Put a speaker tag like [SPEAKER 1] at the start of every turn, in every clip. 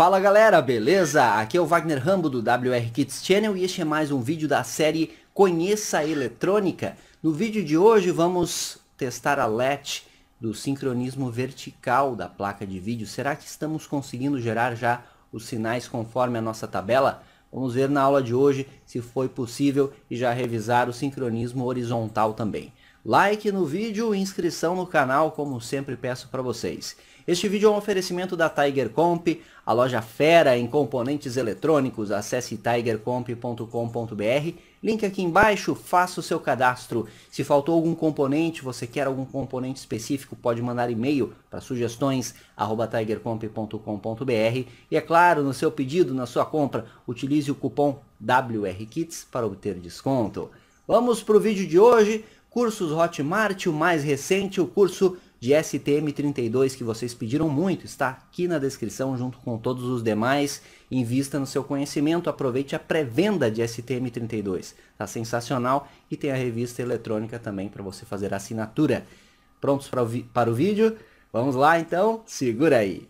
[SPEAKER 1] Fala galera, beleza? Aqui é o Wagner Rambo do WR Kids Channel e este é mais um vídeo da série Conheça a Eletrônica. No vídeo de hoje vamos testar a LET do sincronismo vertical da placa de vídeo. Será que estamos conseguindo gerar já os sinais conforme a nossa tabela? Vamos ver na aula de hoje se foi possível e já revisar o sincronismo horizontal também. Like no vídeo e inscrição no canal, como sempre peço para vocês. Este vídeo é um oferecimento da Tiger Comp, a loja fera em componentes eletrônicos. Acesse tigercomp.com.br, link aqui embaixo, faça o seu cadastro. Se faltou algum componente, você quer algum componente específico, pode mandar e-mail para sugestões tigercomp.com.br. E é claro, no seu pedido, na sua compra, utilize o cupom WRKITS para obter desconto. Vamos para o vídeo de hoje, cursos Hotmart, o mais recente, o curso de STM32 que vocês pediram muito está aqui na descrição junto com todos os demais. Invista no seu conhecimento, aproveite a pré-venda de STM32. Tá sensacional e tem a revista eletrônica também para você fazer a assinatura. Prontos para o, para o vídeo? Vamos lá então, segura aí.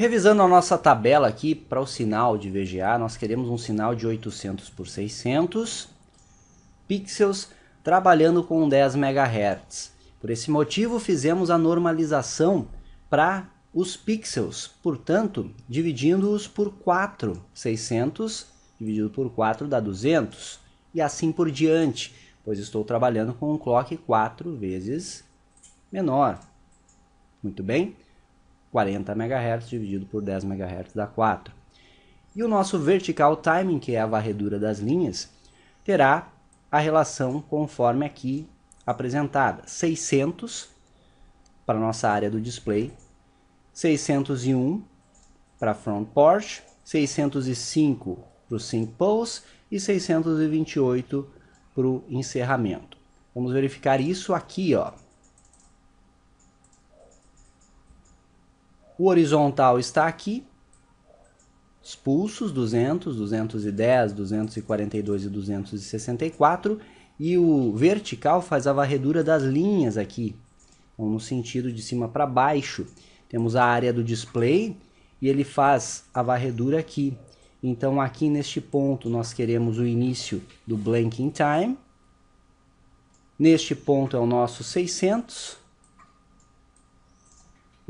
[SPEAKER 1] Revisando a nossa tabela aqui para o sinal de VGA, nós queremos um sinal de 800 por 600 pixels trabalhando com 10 MHz. Por esse motivo, fizemos a normalização para os pixels, portanto, dividindo-os por 4, 600 dividido por 4 dá 200 e assim por diante, pois estou trabalhando com um clock 4 vezes menor. Muito bem? 40 MHz dividido por 10 MHz dá 4. E o nosso vertical timing, que é a varredura das linhas, terá a relação conforme aqui apresentada. 600 para nossa área do display, 601 para front porch, 605 para o sync pulse e 628 para o encerramento. Vamos verificar isso aqui, ó. O horizontal está aqui. Os pulsos 200, 210, 242 e 264. E o vertical faz a varredura das linhas aqui. Então, no sentido de cima para baixo. Temos a área do display e ele faz a varredura aqui. Então, aqui neste ponto, nós queremos o início do blanking time. Neste ponto é o nosso 600.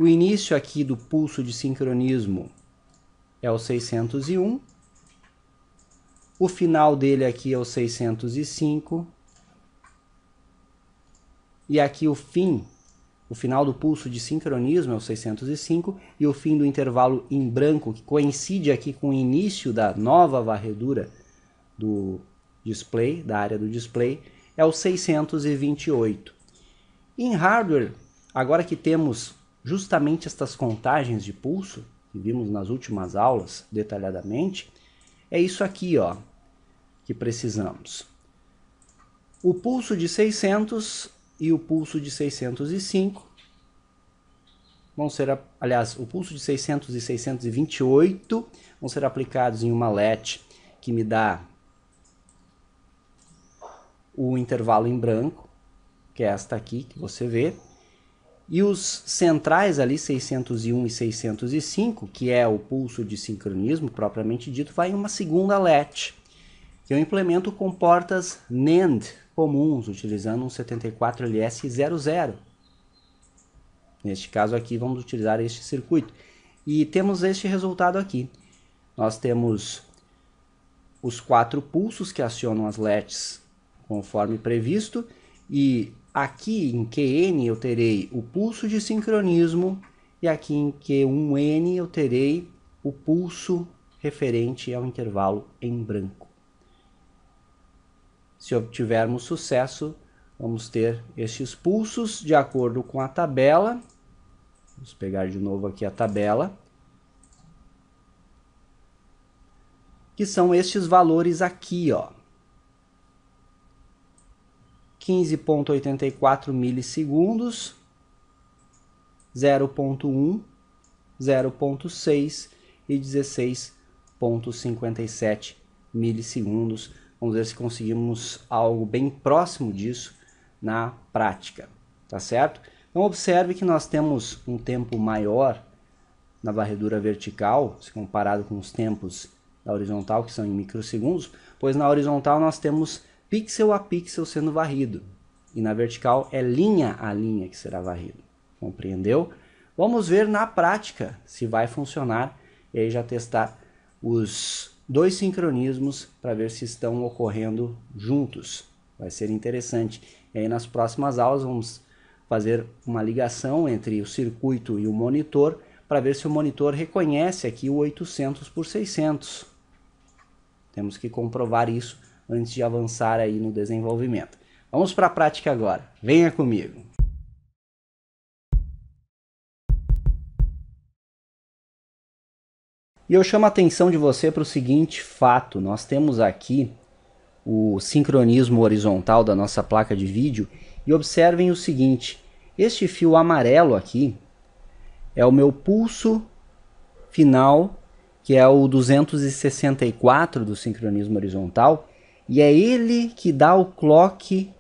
[SPEAKER 1] O início aqui do pulso de sincronismo é o 601. O final dele aqui é o 605. E aqui o fim, o final do pulso de sincronismo é o 605 e o fim do intervalo em branco, que coincide aqui com o início da nova varredura do display, da área do display, é o 628. Em hardware, agora que temos justamente estas contagens de pulso, que vimos nas últimas aulas detalhadamente, é isso aqui ó, que precisamos. O pulso de 600 e o pulso de 605 vão ser, aliás, o pulso de 600 e 628 vão ser aplicados em uma LED que me dá o intervalo em branco, que é esta aqui que você vê, e os centrais ali, 601 e 605, que é o pulso de sincronismo propriamente dito, vai em uma segunda LET, que eu implemento com portas NAND comuns, utilizando um 74LS00. Neste caso aqui, vamos utilizar este circuito. E temos este resultado aqui. Nós temos os quatro pulsos que acionam as LETs conforme previsto, e Aqui em QN eu terei o pulso de sincronismo e aqui em Q1N eu terei o pulso referente ao intervalo em branco. Se obtivermos sucesso, vamos ter estes pulsos de acordo com a tabela. Vamos pegar de novo aqui a tabela. Que são estes valores aqui, ó. 15.84 milissegundos, 0.1, 0.6 e 16.57 milissegundos. Vamos ver se conseguimos algo bem próximo disso na prática, tá certo? Então observe que nós temos um tempo maior na varredura vertical, se comparado com os tempos da horizontal, que são em microsegundos, pois na horizontal nós temos pixel a pixel sendo varrido. E na vertical é linha a linha que será varrido. Compreendeu? Vamos ver na prática se vai funcionar e aí já testar os dois sincronismos para ver se estão ocorrendo juntos. Vai ser interessante. E aí nas próximas aulas vamos fazer uma ligação entre o circuito e o monitor para ver se o monitor reconhece aqui o 800 por 600. Temos que comprovar isso antes de avançar aí no desenvolvimento. Vamos para a prática agora. Venha comigo. E eu chamo a atenção de você para o seguinte fato: nós temos aqui o sincronismo horizontal da nossa placa de vídeo e observem o seguinte: este fio amarelo aqui é o meu pulso final, que é o 264 do sincronismo horizontal, e é ele que dá o clock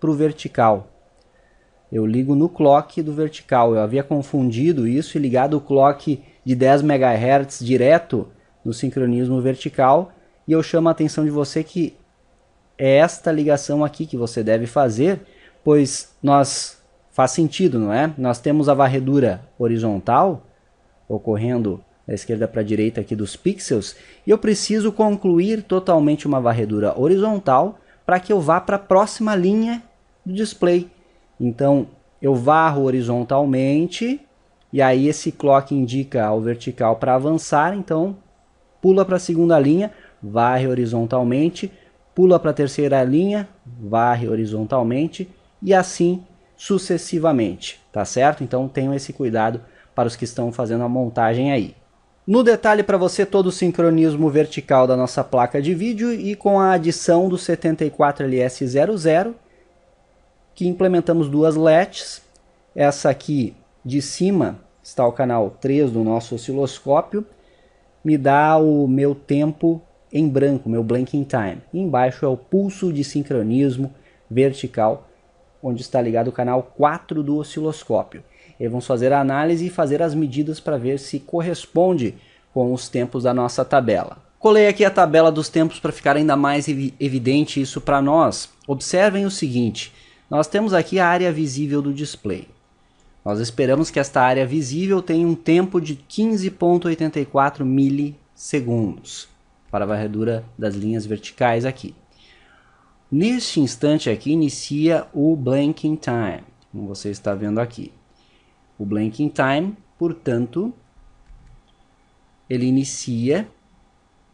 [SPEAKER 1] para o vertical. Eu ligo no clock do vertical. Eu havia confundido isso e ligado o clock de 10 MHz direto no sincronismo vertical. E eu chamo a atenção de você que é esta ligação aqui que você deve fazer, pois nós faz sentido, não é? Nós temos a varredura horizontal ocorrendo da esquerda para a direita aqui dos pixels, e eu preciso concluir totalmente uma varredura horizontal para que eu vá para a próxima linha do display. Então, eu varro horizontalmente, e aí esse clock indica ao vertical para avançar, então pula para a segunda linha, varre horizontalmente, pula para a terceira linha, varre horizontalmente, e assim sucessivamente, tá certo? Então tenham esse cuidado para os que estão fazendo a montagem aí. No detalhe para você todo o sincronismo vertical da nossa placa de vídeo e com a adição do 74LS00, que implementamos duas LEDs. Essa aqui de cima está o canal 3 do nosso osciloscópio, me dá o meu tempo em branco, meu blanking time. E embaixo é o pulso de sincronismo vertical, onde está ligado o canal 4 do osciloscópio e vamos fazer a análise e fazer as medidas para ver se corresponde com os tempos da nossa tabela. Colei aqui a tabela dos tempos para ficar ainda mais evidente isso para nós. Observem o seguinte, nós temos aqui a área visível do display. Nós esperamos que esta área visível tenha um tempo de 15.84 milissegundos para a varredura das linhas verticais aqui. Neste instante aqui inicia o blanking time, como você está vendo aqui. O blanking time, portanto, ele inicia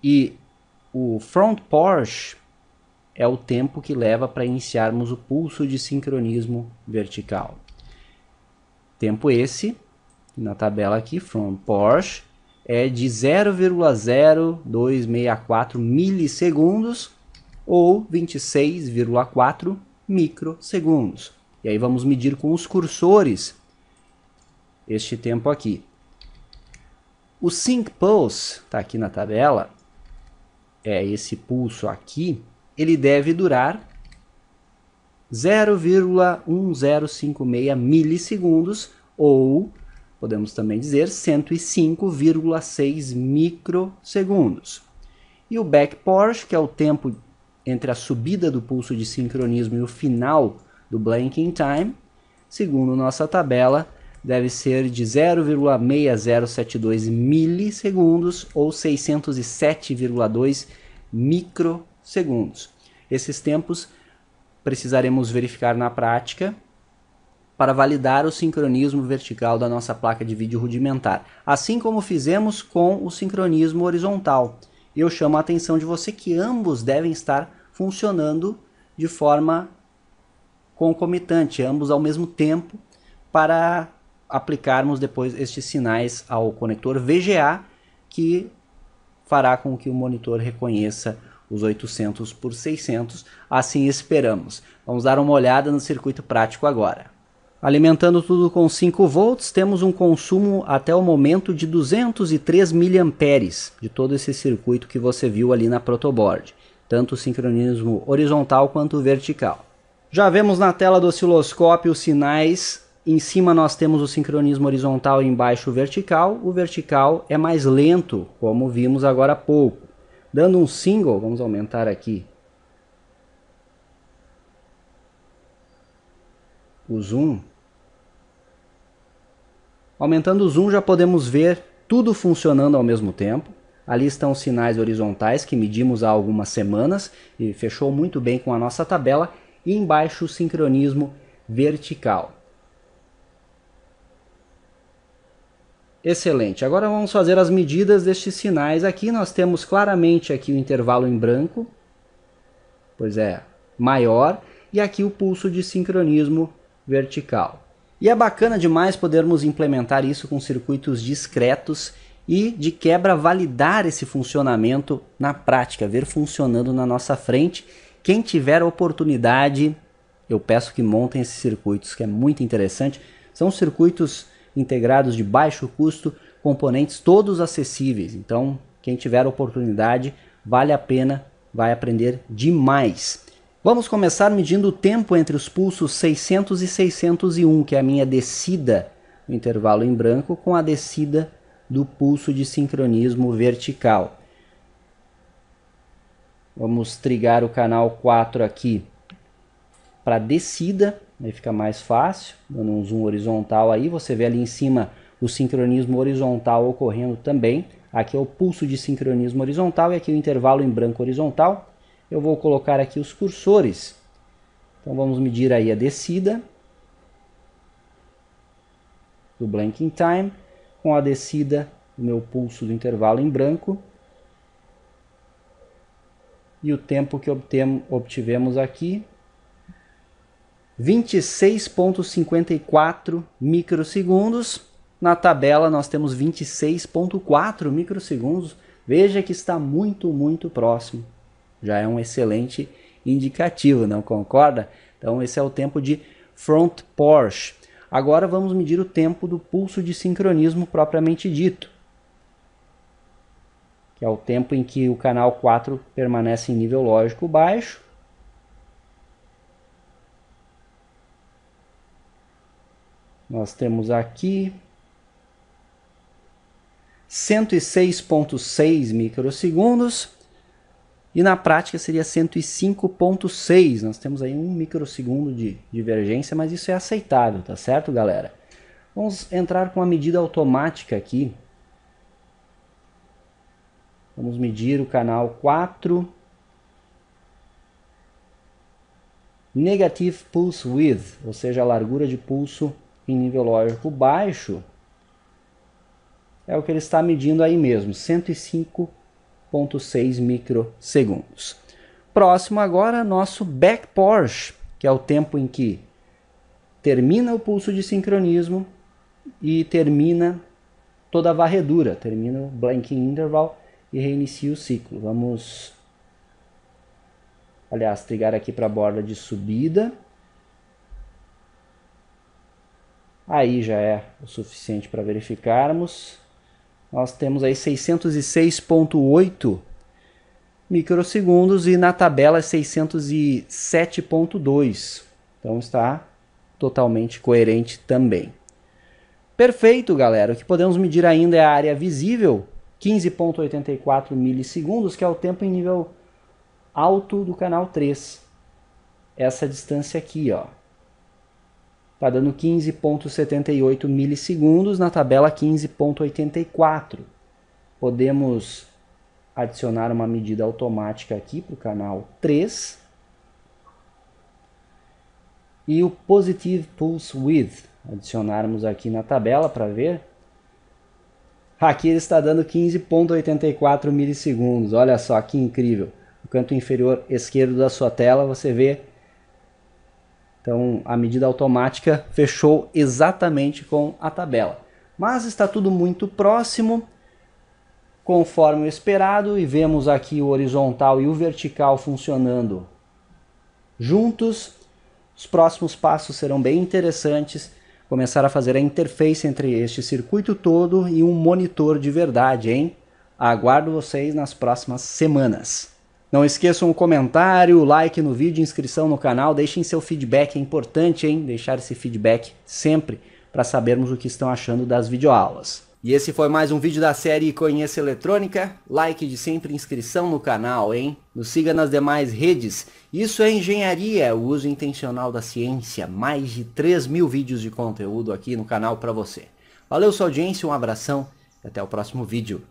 [SPEAKER 1] e o front Porsche é o tempo que leva para iniciarmos o pulso de sincronismo vertical. Tempo esse, na tabela aqui, front Porsche, é de 0,0264 milissegundos ou 26,4 microsegundos. E aí vamos medir com os cursores este tempo aqui. O sync pulse, está aqui na tabela, é esse pulso aqui, ele deve durar 0,1056 milissegundos ou podemos também dizer 105,6 microsegundos. E o back Porsche, que é o tempo entre a subida do pulso de sincronismo e o final do blanking time, segundo nossa tabela, deve ser de 0,6072 milissegundos ou 607,2 microsegundos. Esses tempos precisaremos verificar na prática para validar o sincronismo vertical da nossa placa de vídeo rudimentar, assim como fizemos com o sincronismo horizontal. Eu chamo a atenção de você que ambos devem estar funcionando de forma concomitante, ambos ao mesmo tempo, para aplicarmos depois estes sinais ao conector VGA, que fará com que o monitor reconheça os 800 por 600, assim esperamos. Vamos dar uma olhada no circuito prático agora. Alimentando tudo com 5 volts, temos um consumo até o momento de 203 miliamperes de todo esse circuito que você viu ali na protoboard, tanto o sincronismo horizontal quanto vertical. Já vemos na tela do osciloscópio os sinais em cima nós temos o sincronismo horizontal e embaixo o vertical. O vertical é mais lento, como vimos agora há pouco. Dando um single, vamos aumentar aqui o zoom. Aumentando o zoom já podemos ver tudo funcionando ao mesmo tempo. Ali estão os sinais horizontais que medimos há algumas semanas e fechou muito bem com a nossa tabela. E embaixo o sincronismo vertical. Excelente. Agora vamos fazer as medidas destes sinais aqui. Nós temos claramente aqui o intervalo em branco, pois é, maior, e aqui o pulso de sincronismo vertical. E é bacana demais podermos implementar isso com circuitos discretos e, de quebra, validar esse funcionamento na prática, ver funcionando na nossa frente. Quem tiver oportunidade, eu peço que montem esses circuitos, que é muito interessante. São circuitos integrados de baixo custo, componentes todos acessíveis. Então, quem tiver oportunidade, vale a pena, vai aprender demais. Vamos começar medindo o tempo entre os pulsos 600 e 601, que é a minha descida no intervalo em branco, com a descida do pulso de sincronismo vertical. Vamos trigar o canal 4 aqui para descida, aí fica mais fácil, dando um zoom horizontal aí, você vê ali em cima o sincronismo horizontal ocorrendo também, aqui é o pulso de sincronismo horizontal e aqui é o intervalo em branco horizontal, eu vou colocar aqui os cursores, então vamos medir aí a descida do blanking time, com a descida do meu pulso do intervalo em branco, e o tempo que obtemos, obtivemos aqui 26.54 microsegundos. Na tabela nós temos 26.4 microsegundos. Veja que está muito, muito próximo. Já é um excelente indicativo, não concorda? Então esse é o tempo de front Porsche. Agora vamos medir o tempo do pulso de sincronismo propriamente dito, que é o tempo em que o canal 4 permanece em nível lógico baixo Nós temos aqui 106.6 microsegundos e na prática seria 105.6. Nós temos aí um microsegundo de divergência, mas isso é aceitável, tá certo, galera? Vamos entrar com a medida automática aqui. Vamos medir o canal 4. Negative Pulse Width, ou seja, a largura de pulso em nível lógico baixo, é o que ele está medindo aí mesmo, 105.6 microsegundos. Próximo agora, nosso back Porsche, que é o tempo em que termina o pulso de sincronismo e termina toda a varredura, termina o blanking interval e reinicia o ciclo. Vamos, aliás, trigar aqui para a borda de subida. Aí já é o suficiente para verificarmos. Nós temos aí 606.8 microsegundos e na tabela 607.2. É então está totalmente coerente também. Perfeito, galera. O que podemos medir ainda é a área visível, 15.84 milissegundos, que é o tempo em nível alto do canal 3. Essa distância aqui, ó, Está dando 15,78 milissegundos, na tabela 15,84. Podemos adicionar uma medida automática aqui para o canal 3. E o Positive Pulse Width, adicionarmos aqui na tabela para ver. Aqui ele está dando 15,84 milissegundos, olha só que incrível. No canto inferior esquerdo da sua tela você vê então a medida automática fechou exatamente com a tabela. Mas está tudo muito próximo, conforme o esperado, e vemos aqui o horizontal e o vertical funcionando juntos. Os próximos passos serão bem interessantes. Começar a fazer a interface entre este circuito todo e um monitor de verdade, hein? Aguardo vocês nas próximas semanas. Não esqueçam o comentário, o like no vídeo, inscrição no canal, deixem seu feedback, é importante, hein? Deixar esse feedback sempre para sabermos o que estão achando das videoaulas. E esse foi mais um vídeo da série Conheça Eletrônica. Like de sempre, inscrição no canal, hein? Nos siga nas demais redes. Isso é engenharia, o uso intencional da ciência. Mais de 3 mil vídeos de conteúdo aqui no canal para você. Valeu sua audiência, um abração e até o próximo vídeo.